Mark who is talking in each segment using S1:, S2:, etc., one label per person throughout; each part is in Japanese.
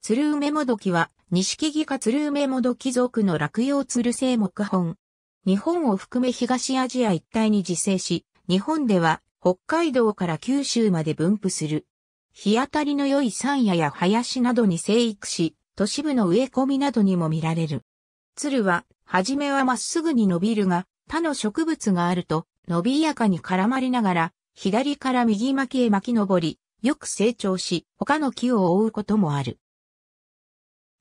S1: 鶴梅もどきは、錦木か鶴梅もどき族の落葉鶴製木本。日本を含め東アジア一帯に自生し、日本では北海道から九州まで分布する。日当たりの良い山野や林などに生育し、都市部の植え込みなどにも見られる。鶴は、はじめはまっすぐに伸びるが、他の植物があると、伸びやかに絡まりながら、左から右巻きへ巻き上り、よく成長し、他の木を覆うこともある。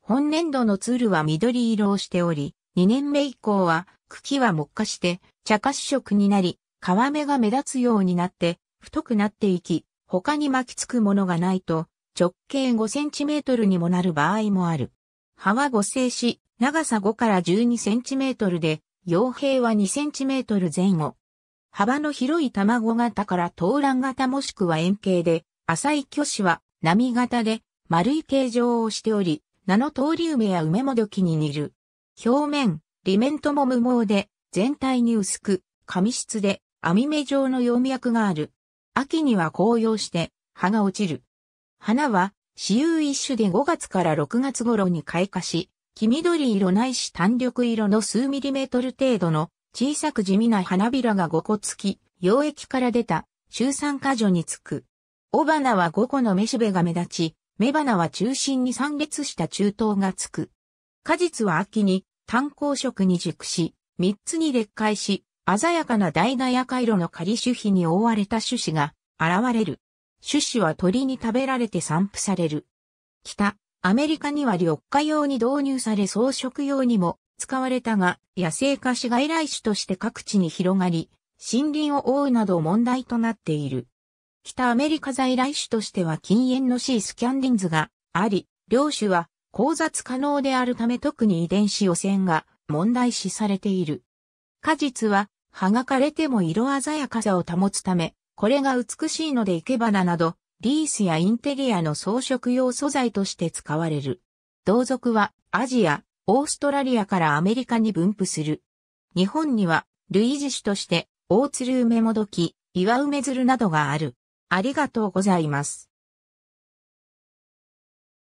S1: 本年度のツールは緑色をしており、2年目以降は茎は木化して茶褐色になり、皮目が目立つようになって太くなっていき、他に巻きつくものがないと直径5センチメートルにもなる場合もある。葉は5星し、長さ5から12センチメートルで、傭兵は2センチメートル前後。幅の広い卵型から東卵型もしくは円形で、浅い巨子は波型で丸い形状をしており、ナノ通り梅や梅もどきに似る。表面、裏面とも無毛で、全体に薄く、紙質で、網目状の葉脈がある。秋には紅葉して、葉が落ちる。花は、私有一種で5月から6月頃に開花し、黄緑色ないし単緑色の数ミリメートル程度の小さく地味な花びらが5個つき、溶液から出た、周産果所につく。雄花は5個の雌しべが目立ち、雌花は中心に散列した中東がつく。果実は秋に単鉱色に熟し、三つに劣化し、鮮やかなダや赤色の仮種皮に覆われた種子が現れる。種子は鳥に食べられて散布される。北、アメリカには緑化用に導入され装飾用にも使われたが、野生化し外来種として各地に広がり、森林を覆うなど問題となっている。北アメリカ在来種としては禁煙の C スキャンディンズがあり、両種は交雑可能であるため特に遺伝子汚染が問題視されている。果実は葉が枯れても色鮮やかさを保つため、これが美しいので生け花など、リースやインテリアの装飾用素材として使われる。同族はアジア、オーストラリアからアメリカに分布する。日本には類似種として、大鶴梅もどき、岩梅鶴などがある。ありがとうございます。